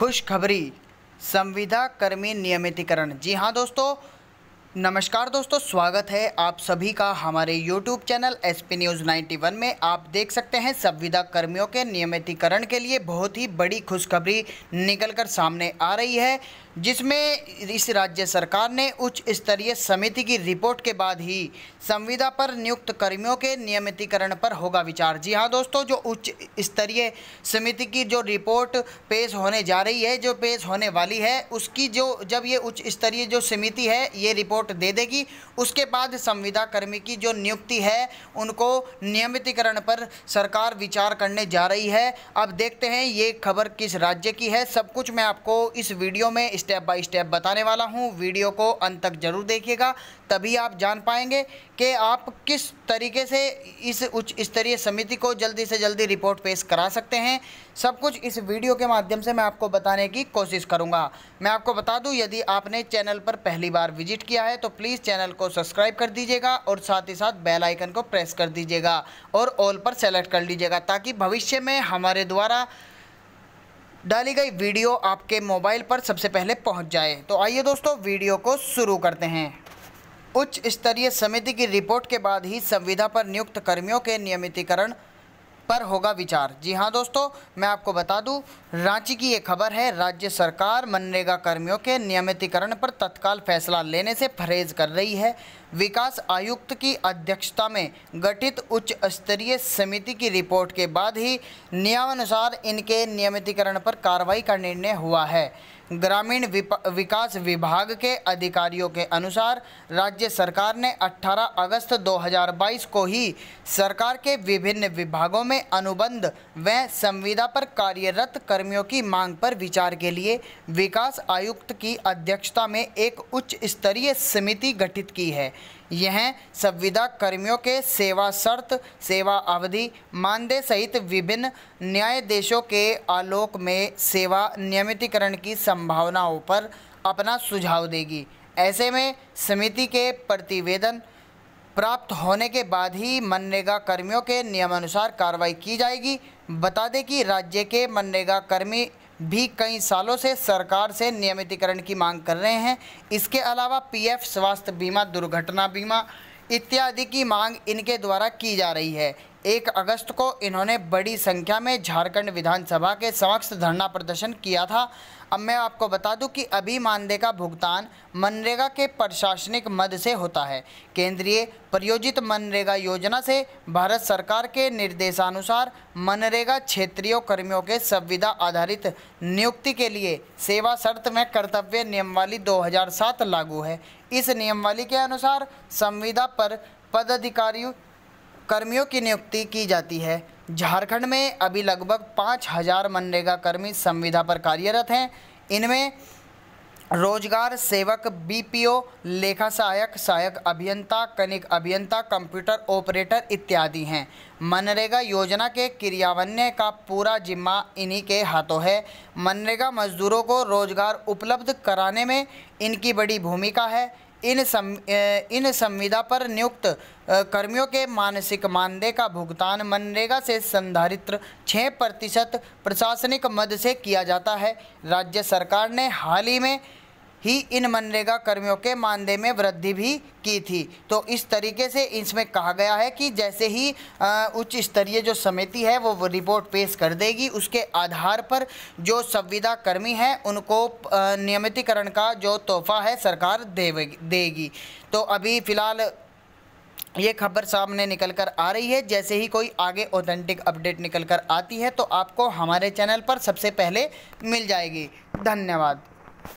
खुशखबरी संविदा कर्मी नियमितीकरण जी हाँ दोस्तों नमस्कार दोस्तों स्वागत है आप सभी का हमारे YouTube channel S P news 91 में आप देख सकते हैं संविदा कर्मियों के नियमितीकरण के लिए बहुत ही बड़ी खुशखबरी निकलकर सामने आ रही है जिसमें इस राज्य सरकार ने उच्च स्तरीय समिति की रिपोर्ट के बाद ही संविदा पर नियुक्त कर्मियों के नियमितीकरण पर होगा विचार जी हाँ दोस्तों जो उच्च स्तरीय समिति की जो रिपोर्ट पेश होने जा रही है जो पेश होने वाली है उसकी जो जब ये उच्च स्तरीय जो समिति है ये रिपोर्ट दे देगी उसके बाद संविदा कर्मी की जो नियुक्ति है उनको नियमितीकरण पर सरकार विचार करने जा रही है अब देखते हैं ये खबर किस राज्य की है सब कुछ मैं आपको इस वीडियो में स्टेप बाय स्टेप बताने वाला हूँ वीडियो को अंत तक ज़रूर देखिएगा तभी आप जान पाएंगे कि आप किस तरीके से इस उच्च स्तरीय समिति को जल्दी से जल्दी रिपोर्ट पेश करा सकते हैं सब कुछ इस वीडियो के माध्यम से मैं आपको बताने की कोशिश करूँगा मैं आपको बता दूँ यदि आपने चैनल पर पहली बार विजिट किया है तो प्लीज़ चैनल को सब्सक्राइब कर दीजिएगा और साथ ही साथ बेलाइकन को प्रेस कर दीजिएगा और ऑल पर सेलेक्ट कर लीजिएगा ताकि भविष्य में हमारे द्वारा डाली गई वीडियो आपके मोबाइल पर सबसे पहले पहुंच जाए तो आइए दोस्तों वीडियो को शुरू करते हैं उच्च स्तरीय समिति की रिपोर्ट के बाद ही संविदा पर नियुक्त कर्मियों के नियमितीकरण पर होगा विचार जी हाँ दोस्तों मैं आपको बता दूं रांची की ये खबर है राज्य सरकार मनरेगा कर्मियों के नियमितीकरण पर तत्काल फैसला लेने से परहेज कर रही है विकास आयुक्त की अध्यक्षता में गठित उच्च स्तरीय समिति की रिपोर्ट के बाद ही नियमानुसार इनके नियमितीकरण पर कार्रवाई का निर्णय हुआ है ग्रामीण विकास विभाग के अधिकारियों के अनुसार राज्य सरकार ने 18 अगस्त 2022 को ही सरकार के विभिन्न विभागों में अनुबंध व संविदा पर कार्यरत कर्मियों की मांग पर विचार के लिए विकास आयुक्त की अध्यक्षता में एक उच्च स्तरीय समिति गठित की है यह संविदा कर्मियों के सेवा शर्त सेवा अवधि मानदेय सहित विभिन्न न्यायाधीशों के आलोक में सेवा नियमितीकरण की संभावनाओं पर अपना सुझाव देगी ऐसे में समिति के प्रतिवेदन प्राप्त होने के बाद ही मनरेगा कर्मियों के नियमानुसार कार्रवाई की जाएगी बता दें कि राज्य के मनरेगा कर्मी भी कई सालों से सरकार से नियमितीकरण की मांग कर रहे हैं इसके अलावा पीएफ स्वास्थ्य बीमा दुर्घटना बीमा इत्यादि की मांग इनके द्वारा की जा रही है एक अगस्त को इन्होंने बड़ी संख्या में झारखंड विधानसभा के समक्ष धरना प्रदर्शन किया था अब मैं आपको बता दूं कि अभी मानदेय का भुगतान मनरेगा के प्रशासनिक मद से होता है केंद्रीय प्रयोजित मनरेगा योजना से भारत सरकार के निर्देशानुसार मनरेगा क्षेत्रीय कर्मियों के संविदा आधारित नियुक्ति के लिए सेवा शर्त में कर्तव्य नियमावली 2007 लागू है इस नियमवाली के अनुसार संविदा पर पदाधिकारियों कर्मियों की नियुक्ति की जाती है झारखंड में अभी लगभग पाँच हज़ार मनरेगा कर्मी संविधा पर कार्यरत हैं इनमें रोजगार सेवक बीपीओ लेखा सहायक सहायक अभियंता कनिक अभियंता कंप्यूटर ऑपरेटर इत्यादि हैं मनरेगा योजना के क्रियावन्य का पूरा जिम्मा इन्हीं के हाथों है मनरेगा मजदूरों को रोजगार उपलब्ध कराने में इनकी बड़ी भूमिका है इन सम इन संविदा पर नियुक्त कर्मियों के मानसिक मानदेय का भुगतान मनरेगा से संधारित्र छः प्रतिशत प्रशासनिक मद से किया जाता है राज्य सरकार ने हाल ही में ही इन मनरेगा कर्मियों के मानदेय में वृद्धि भी की थी तो इस तरीके से इसमें कहा गया है कि जैसे ही उच्च स्तरीय जो समिति है वो रिपोर्ट पेश कर देगी उसके आधार पर जो संविदा कर्मी हैं उनको नियमितीकरण का जो तोहफा है सरकार देगी तो अभी फ़िलहाल ये खबर सामने निकल कर आ रही है जैसे ही कोई आगे ऑथेंटिक अपडेट निकल कर आती है तो आपको हमारे चैनल पर सबसे पहले मिल जाएगी धन्यवाद